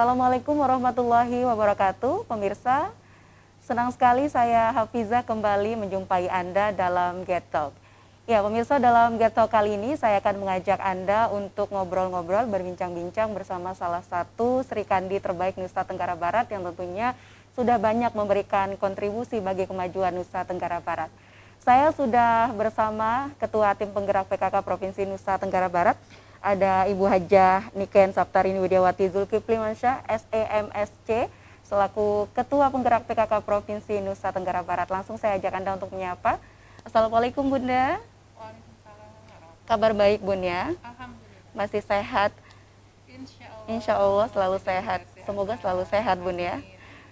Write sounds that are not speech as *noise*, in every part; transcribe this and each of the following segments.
Assalamualaikum warahmatullahi wabarakatuh, pemirsa. Senang sekali saya Hafiza kembali menjumpai Anda dalam Get Talk. Ya, pemirsa dalam Get Talk kali ini saya akan mengajak Anda untuk ngobrol-ngobrol, berbincang-bincang bersama salah satu Sri Kandi terbaik Nusa Tenggara Barat yang tentunya sudah banyak memberikan kontribusi bagi kemajuan Nusa Tenggara Barat. Saya sudah bersama Ketua Tim Penggerak PKK Provinsi Nusa Tenggara Barat, ada Ibu Hajah Niken Saptarini Widiawati Zulkifli Mansyah SEMSC selaku Ketua Penggerak PKK Provinsi Nusa Tenggara Barat. Langsung saya ajak Anda untuk menyapa. Assalamualaikum Bunda. Waalaikumsalam. Kabar baik Bun ya? Alhamdulillah. Masih sehat? Insya Allah, Insya Allah selalu sehat. Semoga selalu sehat Bun ya.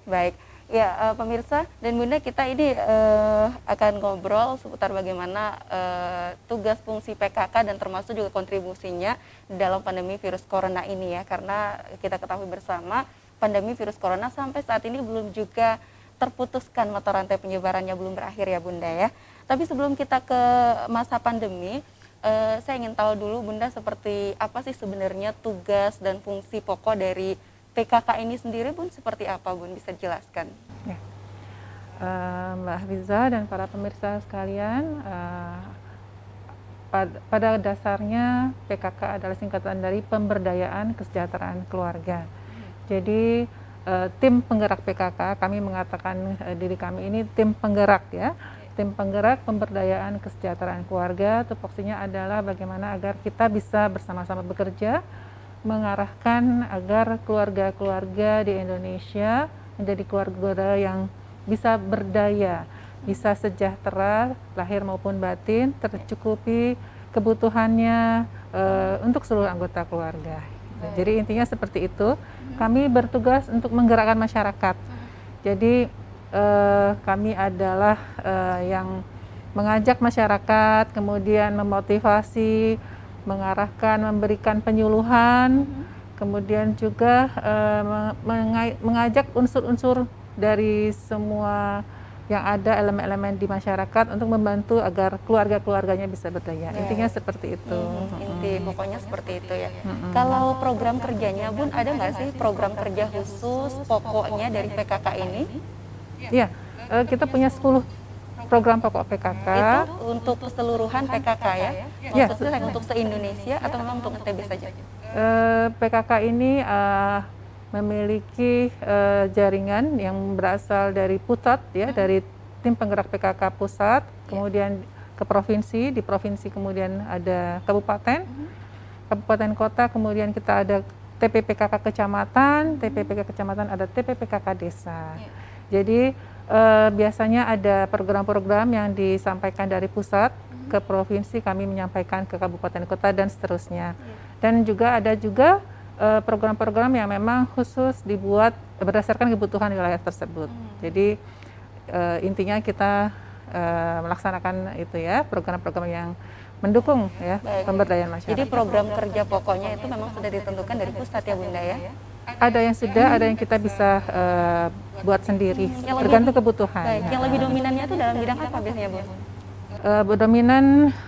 Baik. Ya, uh, pemirsa dan Bunda kita ini uh, akan ngobrol seputar bagaimana uh, tugas fungsi PKK dan termasuk juga kontribusinya dalam pandemi virus corona ini ya. Karena kita ketahui bersama pandemi virus corona sampai saat ini belum juga terputuskan mata rantai penyebarannya belum berakhir ya Bunda ya. Tapi sebelum kita ke masa pandemi, uh, saya ingin tahu dulu Bunda seperti apa sih sebenarnya tugas dan fungsi pokok dari PKK ini sendiri pun seperti apa Bun bisa dijelaskan? Ya. Uh, Mbak Hafiza dan para pemirsa sekalian, uh, pad pada dasarnya PKK adalah singkatan dari pemberdayaan kesejahteraan keluarga. Jadi uh, tim penggerak PKK kami mengatakan uh, diri kami ini tim penggerak ya. Tim penggerak pemberdayaan kesejahteraan keluarga tupoksinya adalah bagaimana agar kita bisa bersama-sama bekerja mengarahkan agar keluarga-keluarga di Indonesia menjadi keluarga yang bisa berdaya, bisa sejahtera lahir maupun batin, tercukupi kebutuhannya e, untuk seluruh anggota keluarga. Baik. Jadi intinya seperti itu. Kami bertugas untuk menggerakkan masyarakat. Jadi e, kami adalah e, yang mengajak masyarakat, kemudian memotivasi mengarahkan, memberikan penyuluhan, kemudian juga uh, mengajak unsur-unsur dari semua yang ada elemen-elemen di masyarakat untuk membantu agar keluarga-keluarganya bisa berdaya. Yeah. Intinya seperti itu. Hmm, inti pokoknya seperti itu ya. Hmm. Kalau program kerjanya Bun ada nggak sih program kerja khusus pokoknya dari PKK ini? uh, kita punya 10 program pokok PKK itu untuk keseluruhan kan PKK ya? ya maksudnya yes. Iya. untuk se Indonesia atau memang untuk NTB saja uh, eh, PKK ini uh, memiliki uh, jaringan yang berasal dari pusat ya hmm. dari tim penggerak PKK pusat iya. kemudian ke provinsi di provinsi kemudian ada kabupaten hmm. kabupaten kota kemudian kita ada TPPKK kecamatan, TPPKK kecamatan ada TPPKK desa. Yeah. Jadi eh, biasanya ada program-program yang disampaikan dari pusat mhm. ke provinsi, kami menyampaikan ke kabupaten kota dan seterusnya. Iya. Dan juga ada juga eh, program-program yang memang khusus dibuat berdasarkan kebutuhan wilayah tersebut. Hmm. Jadi uh, intinya kita uh, melaksanakan itu ya program-program yang mendukung ya pemberdayaan masyarakat. Jadi program kerja pokoknya itu memang sudah ditentukan dari pusat ya Bunda ya. Iya ada yang sudah, ada yang kita bisa uh, buat sendiri, yang tergantung kebutuhan. Baik. Yang lebih dominannya itu dalam bidang apa biasanya, Bu? Uh, dominan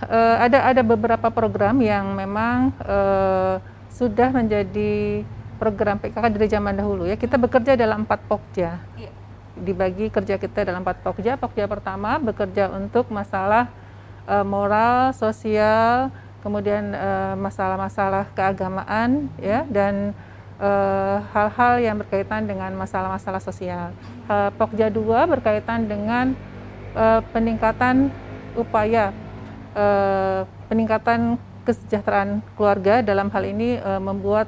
uh, ada ada beberapa program yang memang uh, sudah menjadi program PKK dari zaman dahulu ya. Kita bekerja dalam empat pokja. Iya. Dibagi kerja kita dalam empat pokja. Pokja pertama bekerja untuk masalah uh, moral, sosial, kemudian masalah-masalah uh, masalah -masalah keagamaan ya dan Eh, hal-hal uh, yang berkaitan dengan masalah-masalah sosial. Uh, Pokja 2 berkaitan dengan uh, peningkatan upaya uh, peningkatan kesejahteraan keluarga dalam hal ini uh, membuat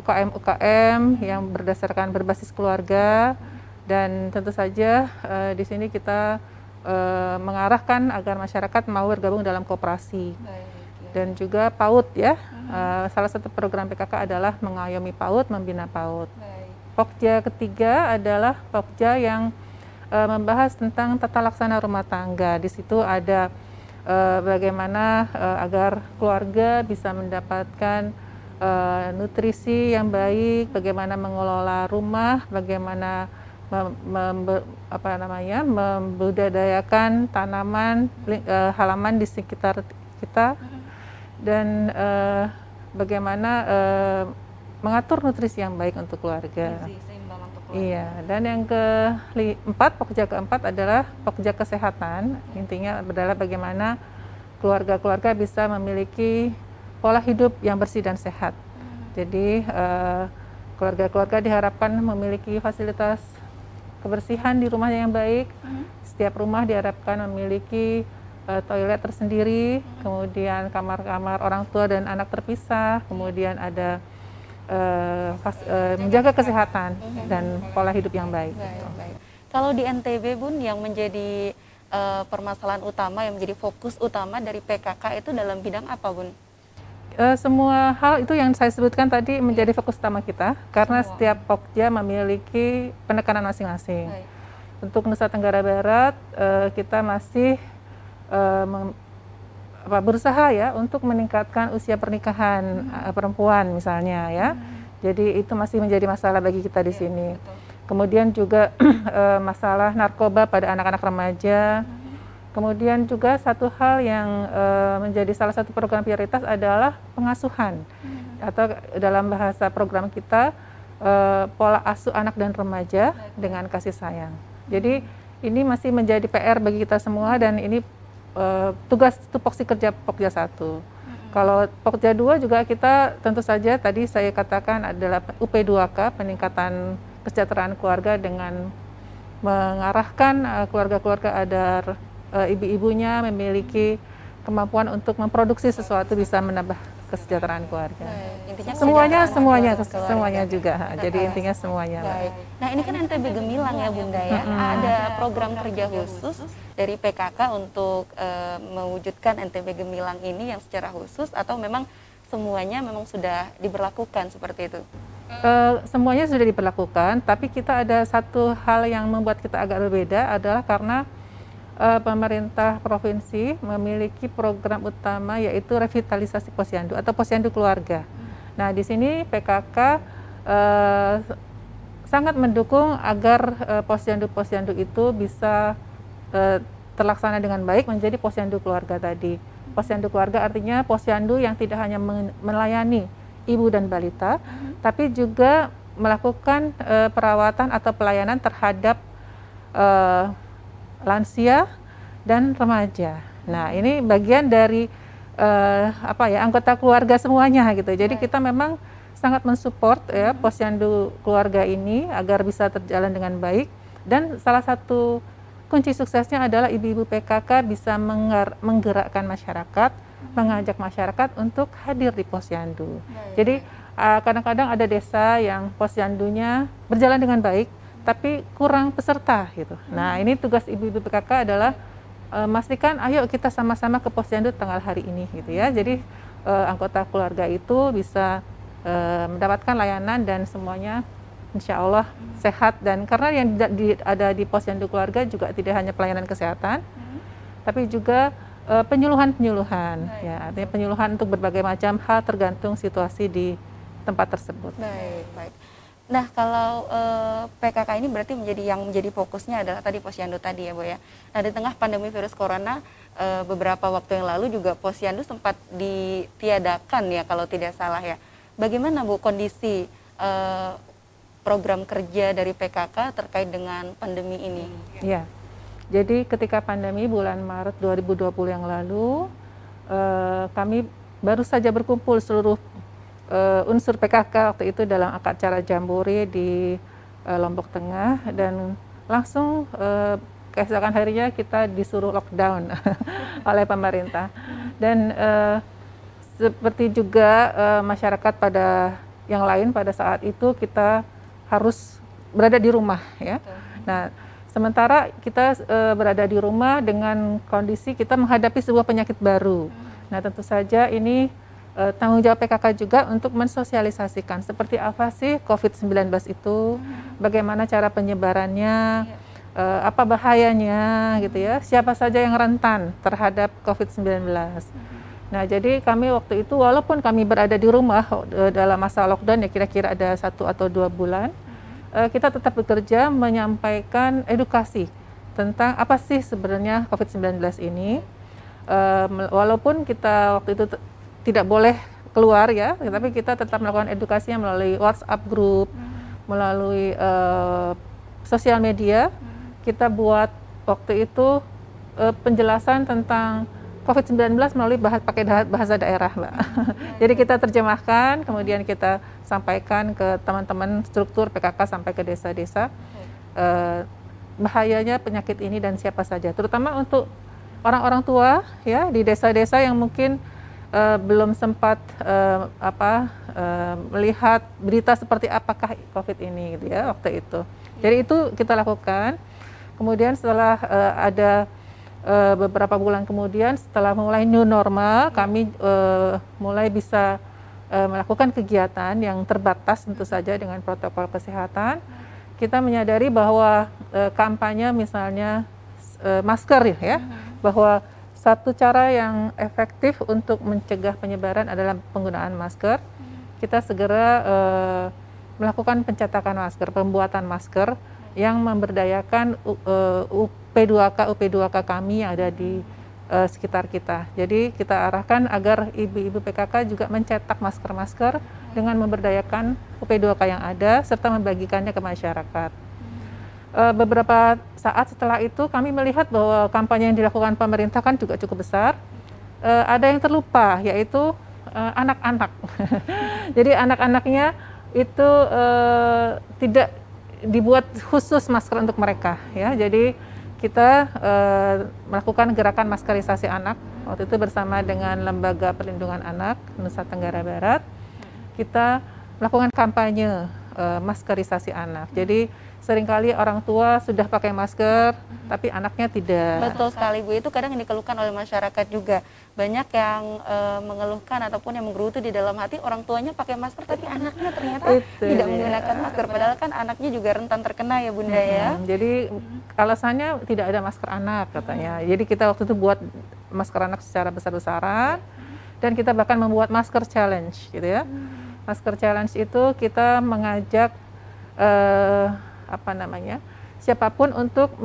ukm UKM-UKM yang berdasarkan berbasis keluarga dan tentu saja uh, di sini kita uh, mengarahkan agar masyarakat mau bergabung dalam kooperasi ya. dan juga PAUD ya Uh, salah satu program PKK adalah mengayomi PAUD, membina PAUD. Pokja ketiga adalah Pokja yang uh, membahas tentang tata laksana rumah tangga. Di situ ada uh, bagaimana uh, agar keluarga bisa mendapatkan uh, nutrisi yang baik, bagaimana mengelola rumah, bagaimana mem, mem, apa namanya membudidayakan tanaman uh, halaman di sekitar kita dan uh, bagaimana uh, mengatur nutrisi yang baik untuk keluarga. Iya, dan yang keempat, pekerja keempat adalah pekerja kesehatan. Intinya adalah bagaimana keluarga-keluarga bisa memiliki pola hidup yang bersih dan sehat. Hmm. Jadi eh, keluarga-keluarga diharapkan memiliki fasilitas kebersihan di rumahnya yang baik. Hmm. Setiap rumah diharapkan memiliki uh, toilet tersendiri, kemudian kamar-kamar orang tua dan anak terpisah, kemudian ada uh, uh, menjaga kesehatan dan pola hidup yang baik. baik, baik. Kalau di NTB Bun yang menjadi uh, permasalahan utama yang menjadi fokus utama dari PKK itu dalam bidang apa Bun? Uh, semua hal itu yang saya sebutkan tadi menjadi fokus utama kita karena semua. setiap pokja memiliki penekanan masing-masing. Untuk Nusa Tenggara Barat uh, kita masih uh, apa, berusaha ya untuk meningkatkan usia pernikahan hmm. Eh, perempuan misalnya ya. Hmm. Jadi itu masih menjadi masalah bagi kita di ya, sini. Betul. Kemudian juga *clears throat* eh, masalah narkoba pada anak-anak remaja. Hmm. Kemudian juga satu hal yang menjadi salah satu program prioritas adalah pengasuhan hmm. atau dalam bahasa program kita pola asuh anak dan remaja dengan kasih sayang. Jadi hmm. ini masih menjadi PR bagi kita semua dan ini Eh, tugas tugas tupoksi kerja Pokja satu, Kalau Pokja dua juga kita tentu saja tadi saya katakan adalah UP2K peningkatan kesejahteraan keluarga dengan mengarahkan eh, keluarga-keluarga agar eh, ibu-ibunya memiliki kemampuan untuk memproduksi sesuatu bisa menambah kesejahteraan keluarga. Baik. Intinya semuanya semuanya keluarga. semuanya juga. Nah, Jadi intinya semuanya. Baik. Nah, ini kan NTB Gemilang ya Bunda ya. -hmm. Ada program kerja khusus dari PKK untuk uh, mewujudkan NTB Gemilang ini yang secara khusus atau memang semuanya memang sudah diberlakukan seperti itu? Uh, semuanya sudah diberlakukan, tapi kita ada satu hal yang membuat kita agak berbeda adalah karena uh, pemerintah provinsi memiliki program utama yaitu revitalisasi posyandu atau posyandu keluarga. Nah, di sini PKK uh, eh, sangat mendukung agar uh, posyandu-posyandu itu bisa uh, terlaksana dengan baik menjadi posyandu keluarga tadi. Posyandu keluarga artinya posyandu yang tidak hanya melayani ibu dan balita, hmm. tapi juga melakukan uh, perawatan atau pelayanan terhadap uh, lansia dan remaja. Nah, ini bagian dari uh, apa ya anggota keluarga semuanya gitu. Jadi kita memang sangat mensupport ya mm-hmm. posyandu keluarga ini agar bisa terjalan dengan baik dan salah satu kunci suksesnya adalah ibu-ibu PKK bisa menggerakkan masyarakat, mm-hmm. mengajak masyarakat untuk hadir di posyandu. Jadi eh, kadang-kadang ada desa yang posyandunya berjalan dengan baik, tapi kurang peserta gitu. Hmm. Nah ini tugas ibu-ibu PKK adalah e, memastikan, ayo kita sama-sama ke posyandu tanggal hari ini gitu ya. Hmm. Jadi e, anggota keluarga itu bisa e, mendapatkan layanan dan semuanya insya Allah hmm. sehat dan karena yang di, ada di posyandu keluarga juga tidak hanya pelayanan kesehatan, hmm. tapi juga e, penyuluhan-penyuluhan ya artinya penyuluhan untuk berbagai macam hal tergantung situasi di tempat tersebut. Baik, baik. Nah, kalau eh, PKK ini berarti menjadi yang menjadi fokusnya adalah tadi Posyandu tadi ya, Bu ya. Nah, di tengah pandemi virus corona eh, beberapa waktu yang lalu juga Posyandu sempat ditiadakan ya kalau tidak salah ya. Bagaimana Bu kondisi eh, program kerja dari PKK terkait dengan pandemi ini? Ya. Jadi ketika pandemi bulan Maret 2020 yang lalu eh, kami baru saja berkumpul seluruh uh, unsur PKK waktu itu dalam akad cara jambore di uh, Lombok Tengah dan langsung uh, keesokan harinya kita disuruh lockdown *laughs* oleh pemerintah dan uh, seperti juga uh, masyarakat pada yang lain pada saat itu kita harus berada di rumah ya. Nah, sementara kita e, berada di rumah dengan kondisi kita menghadapi sebuah penyakit baru. Hmm. Nah, tentu saja ini uh, tanggung jawab PKK juga untuk mensosialisasikan seperti apa sih COVID-19 itu, hmm. bagaimana cara penyebarannya, uh, apa bahayanya gitu ya, siapa saja yang rentan terhadap COVID-19. Hmm. Nah, jadi kami waktu itu walaupun kami berada di rumah eh, dalam masa lockdown ya kira-kira ada satu atau dua bulan, hmm. kita tetap bekerja menyampaikan edukasi tentang apa sih sebenarnya COVID-19 ini. Walaupun kita waktu itu tidak boleh keluar ya. ya, tapi kita tetap melakukan edukasinya melalui WhatsApp group, hmm. melalui uh, sosial media. Hmm. Kita buat waktu itu uh, penjelasan tentang COVID-19 melalui bahas, pakai bahasa daerah, Mbak. Hmm. *laughs* Jadi kita terjemahkan, kemudian kita sampaikan ke teman-teman struktur PKK sampai ke desa-desa uh, bahayanya penyakit ini dan siapa saja, terutama untuk orang-orang tua ya di desa-desa yang mungkin uh, belum sempat uh, apa uh, melihat berita seperti apakah COVID ini gitu ya waktu itu. Iya. Jadi itu kita lakukan. Kemudian setelah uh, ada uh, beberapa bulan kemudian setelah mulai new normal, iya. kami uh, mulai bisa uh, melakukan kegiatan yang terbatas tentu saja dengan protokol kesehatan. Iya. Kita menyadari bahwa uh, kampanye misalnya uh, masker ya, bahwa satu cara yang efektif untuk mencegah penyebaran adalah penggunaan masker. Hmm. Kita segera uh, melakukan pencetakan masker, pembuatan masker yang memberdayakan uh, eh, up 2 k UP2K kami yang ada di uh, sekitar kita. Jadi kita arahkan agar ibu-ibu PKK juga mencetak masker-masker hmm. dengan memberdayakan UP2K yang ada serta membagikannya ke masyarakat. Eh, beberapa saat setelah itu kami melihat bahwa kampanye yang dilakukan pemerintah kan juga cukup besar. Eh, ada yang terlupa yaitu eh, anak-anak. *laughs* Jadi anak-anaknya itu tidak dibuat khusus masker untuk mereka ya. Jadi kita melakukan gerakan maskerisasi anak waktu itu bersama dengan Lembaga Perlindungan Anak Nusa Tenggara Barat. Kita melakukan kampanye maskerisasi anak. Jadi seringkali orang tua sudah pakai masker, tapi anaknya tidak. Betul sekali Bu, itu kadang yang dikeluhkan oleh masyarakat juga. Banyak yang e, mengeluhkan ataupun yang menggerutu di dalam hati orang tuanya pakai masker, tapi anaknya ternyata itu, tidak ya. menggunakan masker. Padahal kan anaknya juga rentan terkena ya Bunda hmm. ya. Jadi alasannya tidak ada masker anak katanya. Hmm. Jadi kita waktu itu buat masker anak secara besar-besaran, hmm. dan kita bahkan membuat masker challenge gitu ya. Hmm. Masker challenge itu kita mengajak... Uh, apa namanya siapapun untuk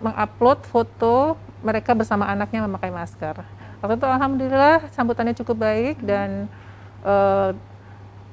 mengupload foto mereka bersama anaknya memakai masker. Waktu itu alhamdulillah sambutannya cukup baik hmm. dan uh,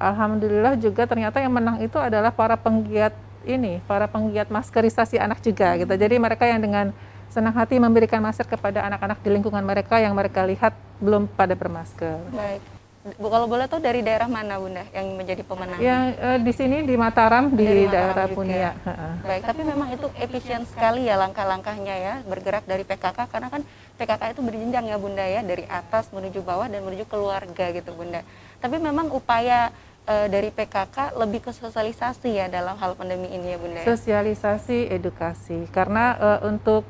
alhamdulillah juga ternyata yang menang itu adalah para penggiat ini, para penggiat maskerisasi anak juga hmm. gitu. Jadi mereka yang dengan senang hati memberikan masker kepada anak-anak di lingkungan mereka yang mereka lihat belum pada bermasker. Baik. Bu kalau boleh tahu dari daerah mana Bunda yang menjadi pemenang? Ya e, di sini di Mataram di dari daerah Punia. Punia. Baik, tapi memang itu efisien sekali ya langkah-langkahnya ya bergerak dari PKK karena kan PKK itu berjenjang ya Bunda ya dari atas menuju bawah dan menuju keluarga gitu Bunda. Tapi memang upaya e, dari PKK lebih ke sosialisasi ya dalam hal pandemi ini ya Bunda. Sosialisasi edukasi karena e, untuk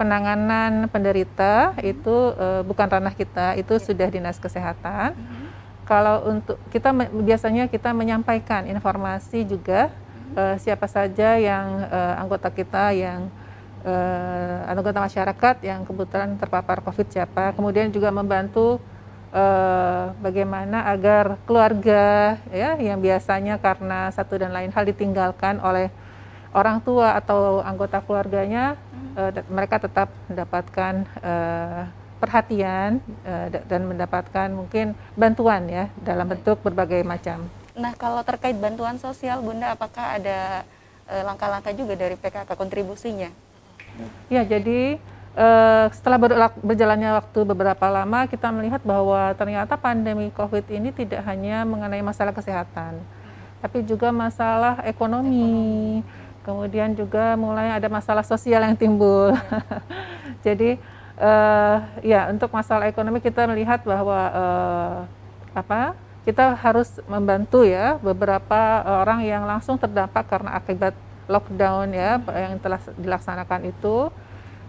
penanganan penderita hmm. itu uh, bukan ranah kita, itu iya. sudah dinas kesehatan. Hmm kalau untuk kita biasanya kita menyampaikan informasi juga uh, siapa saja yang uh, anggota kita yang uh, anggota masyarakat yang kebetulan terpapar COVID siapa, kemudian juga membantu uh, bagaimana agar keluarga ya yang biasanya karena satu dan lain hal ditinggalkan oleh orang tua atau anggota keluarganya, uh, mereka tetap mendapatkan uh, perhatian uh, dan mendapatkan mungkin bantuan ya dalam bentuk berbagai macam. Nah, kalau terkait bantuan sosial, Bunda, apakah ada eh, langkah-langkah juga dari PKK kontribusinya? Ya, jadi uh, setelah ber berjalannya waktu beberapa lama, kita melihat bahwa ternyata pandemi COVID ini tidak hanya mengenai masalah kesehatan, tapi juga masalah ekonomi. ekonomi. Kemudian juga mulai ada masalah sosial yang timbul. *laughs* jadi uh, ya untuk masalah ekonomi kita melihat bahwa uh, apa kita harus membantu ya beberapa orang yang langsung terdampak karena akibat lockdown ya hmm. yang telah dilaksanakan itu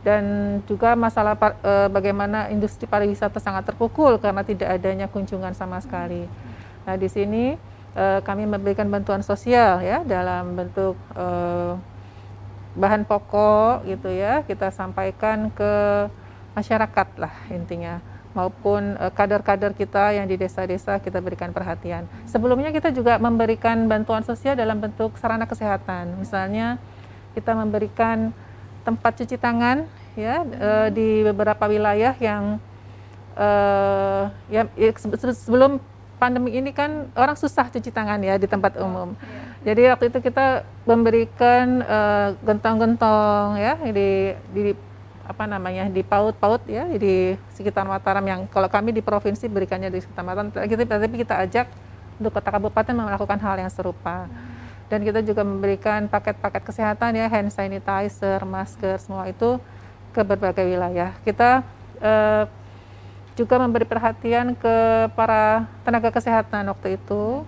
dan juga masalah uh, bagaimana industri pariwisata sangat terpukul karena tidak adanya kunjungan sama hmm. sekali. Nah di sini uh, kami memberikan bantuan sosial ya dalam bentuk uh, bahan pokok gitu ya kita sampaikan ke masyarakat lah intinya maupun eh, kader-kader kita yang di desa-desa kita berikan perhatian. Sebelumnya kita juga memberikan bantuan sosial dalam bentuk sarana kesehatan. Misalnya kita memberikan tempat cuci tangan ya eh, di beberapa wilayah yang eh, ya, ya sebelum pandemi ini kan orang susah cuci tangan ya di tempat umum. Iya. Jadi waktu itu kita memberikan gentong-gentong ya di di apa namanya di paut-paut ya di sekitar Mataram yang kalau kami di provinsi berikannya di sekitar Mataram kita tapi kita ajak untuk kota kabupaten melakukan hal yang serupa dan kita juga memberikan paket-paket kesehatan ya hand sanitizer masker semua itu ke berbagai wilayah kita eh, juga memberi perhatian ke para tenaga kesehatan waktu itu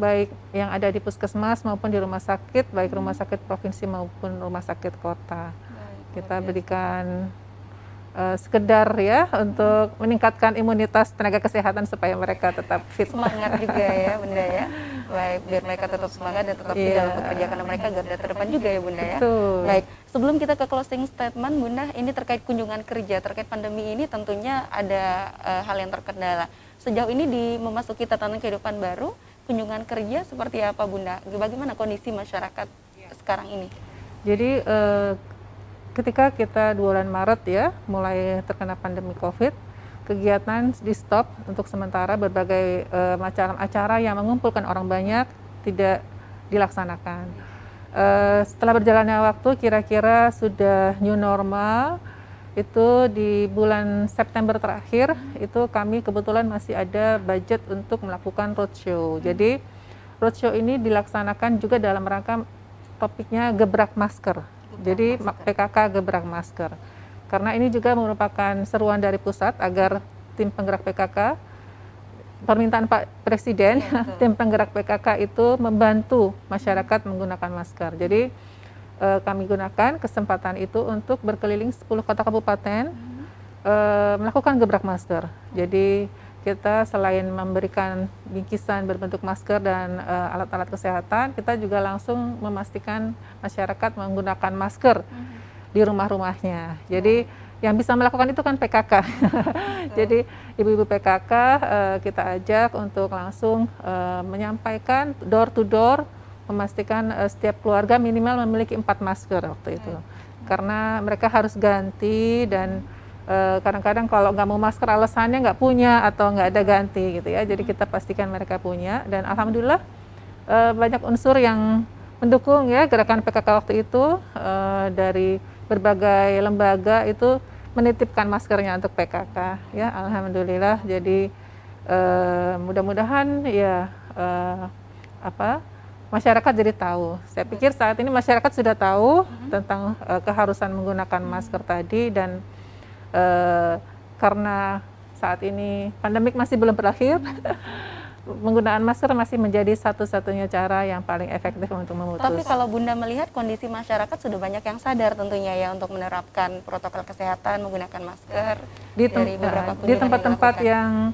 baik yang ada di puskesmas maupun di rumah sakit baik rumah sakit provinsi maupun rumah sakit kota kita berikan uh, sekedar ya untuk meningkatkan imunitas tenaga kesehatan supaya mereka tetap fit. Semangat juga *laughs* ya, Bunda ya. Baik, biar mereka tetap semangat dan tetap yeah. dalam karena mereka garda terdepan juga ya, Bunda ya. Betul. Baik, sebelum kita ke closing statement, Bunda, ini terkait kunjungan kerja, terkait pandemi ini tentunya ada uh, hal yang terkendala. Sejauh ini di memasuki tatanan kehidupan baru, kunjungan kerja seperti apa, Bunda? Bagaimana kondisi masyarakat iya. sekarang ini? Jadi uh, ketika kita di bulan Maret ya mulai terkena pandemi COVID, kegiatan di stop untuk sementara berbagai uh, macam acara yang mengumpulkan orang banyak tidak dilaksanakan. Uh, setelah berjalannya waktu, kira-kira sudah new normal. Itu di bulan September terakhir, itu kami kebetulan masih ada budget untuk melakukan roadshow. Hmm. Jadi roadshow ini dilaksanakan juga dalam rangka topiknya gebrak masker jadi PKK gebrak masker. Karena ini juga merupakan seruan dari pusat agar tim penggerak PKK permintaan Pak Presiden ya, *laughs* tim penggerak PKK itu membantu masyarakat menggunakan masker. Jadi eh, kami gunakan kesempatan itu untuk berkeliling 10 kota kabupaten hmm. eh, melakukan gebrak masker. Jadi kita selain memberikan bingkisan berbentuk masker dan eh, alat-alat uh, kesehatan, kita juga langsung memastikan masyarakat menggunakan masker hmm. di rumah-rumahnya. Jadi yang bisa melakukan itu kan PKK. *laughs* Jadi ibu-ibu PKK uh, eh, kita ajak untuk langsung uh, menyampaikan door to door, memastikan uh, setiap keluarga minimal memiliki empat masker waktu itu, hmm. karena mereka harus ganti dan hmm Eh, kadang-kadang kalau nggak mau masker alasannya nggak punya atau nggak ada ganti gitu ya jadi hmm. kita pastikan mereka punya dan alhamdulillah eh, banyak unsur yang mendukung ya gerakan PKK waktu itu eh, dari berbagai lembaga itu menitipkan maskernya untuk PKK ya alhamdulillah jadi mudah-mudahan ya apa masyarakat jadi tahu saya pikir saat ini masyarakat sudah tahu hmm. tentang keharusan menggunakan masker hmm. tadi dan Eh, karena saat ini pandemik masih belum berakhir, *laughs* penggunaan masker masih menjadi satu-satunya cara yang paling efektif untuk memutus. Tapi kalau Bunda melihat kondisi masyarakat sudah banyak yang sadar tentunya ya untuk menerapkan protokol kesehatan menggunakan masker di dari di tempat-tempat yang,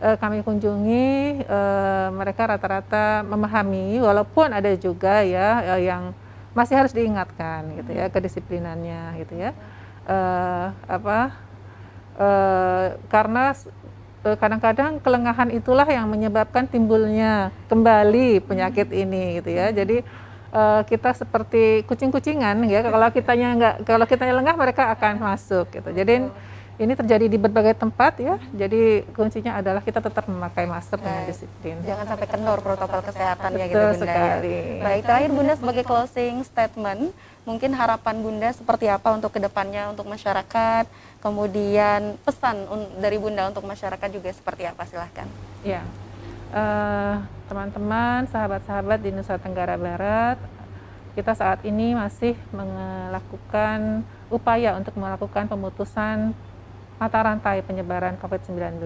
eh, kami kunjungi eh, mereka rata-rata memahami walaupun ada juga ya yang masih harus diingatkan gitu ya kedisiplinannya gitu ya uh, apa uh, karena eh, kadang-kadang uh, kelengahan itulah yang menyebabkan timbulnya kembali penyakit hmm. ini gitu ya jadi uh, kita seperti kucing-kucingan ya kalau kitanya nggak kalau kitanya lengah mereka akan masuk gitu jadi ini terjadi di berbagai tempat ya. Hmm. Jadi kuncinya adalah kita tetap memakai masker dengan disiplin. Jangan sampai kendor protokol kesehatan Betul ya gitu Bunda. Ya. Sekali. Baik, terakhir Bunda sebagai closing statement, mungkin harapan Bunda seperti apa untuk kedepannya untuk masyarakat, kemudian pesan dari Bunda untuk masyarakat juga seperti apa silahkan. Ya, eh, teman-teman, uh, sahabat-sahabat di Nusa Tenggara Barat, kita saat ini masih melakukan upaya untuk melakukan pemutusan mata rantai penyebaran COVID-19.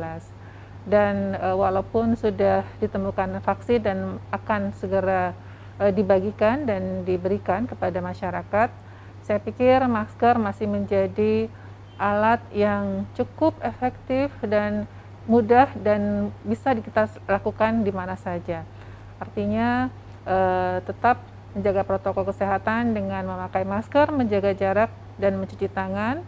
Dan e, walaupun sudah ditemukan vaksin dan akan segera e, dibagikan dan diberikan kepada masyarakat, saya pikir masker masih menjadi alat yang cukup efektif dan mudah dan bisa kita lakukan di mana saja. Artinya e, tetap menjaga protokol kesehatan dengan memakai masker, menjaga jarak dan mencuci tangan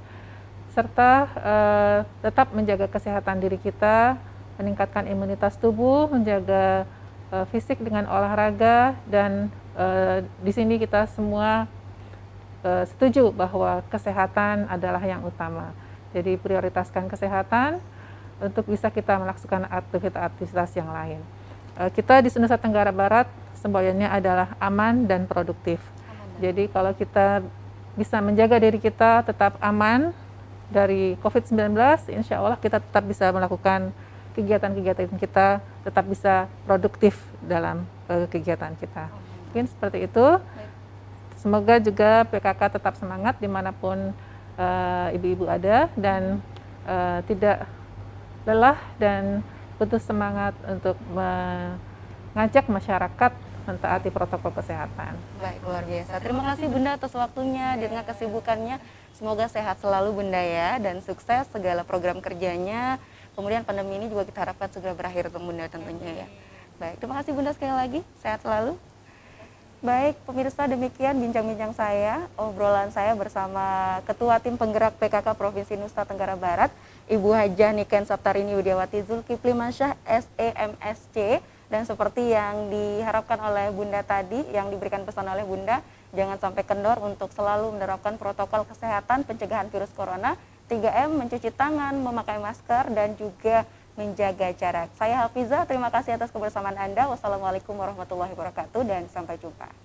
serta uh, tetap menjaga kesehatan diri kita, meningkatkan imunitas tubuh, menjaga uh, fisik dengan olahraga dan uh, di sini kita semua uh, setuju bahwa kesehatan adalah yang utama. Jadi prioritaskan kesehatan untuk bisa kita melaksanakan aktivitas-aktivitas yang lain. Uh, kita di Nusa Tenggara Barat semboyannya adalah aman dan produktif. Aman. Jadi kalau kita bisa menjaga diri kita tetap aman, dari COVID-19, insya Allah kita tetap bisa melakukan kegiatan-kegiatan kita, tetap bisa produktif dalam uh, kegiatan kita. Mungkin seperti itu. Semoga juga PKK tetap semangat dimanapun eh, ibu-ibu uh, ada dan uh, tidak lelah dan putus semangat untuk mengajak masyarakat mentaati protokol kesehatan. Baik, luar biasa. Terima kasih Bunda atas waktunya di tengah kesibukannya. Semoga sehat selalu Bunda ya dan sukses segala program kerjanya. Kemudian pandemi ini juga kita harapkan segera berakhir untuk Bunda tentunya ya. Baik, terima kasih Bunda sekali lagi. Sehat selalu. Baik, pemirsa demikian bincang-bincang saya, obrolan saya bersama Ketua Tim Penggerak PKK Provinsi Nusa Tenggara Barat, Ibu Hajah Niken Saptarini Widiawati Zulkifli Mansyah, SEMSC, dan seperti yang diharapkan oleh Bunda tadi, yang diberikan pesan oleh Bunda, jangan sampai kendor untuk selalu menerapkan protokol kesehatan pencegahan virus corona, 3M, mencuci tangan, memakai masker, dan juga menjaga jarak. Saya Hafiza, terima kasih atas kebersamaan Anda. Wassalamualaikum warahmatullahi wabarakatuh dan sampai jumpa.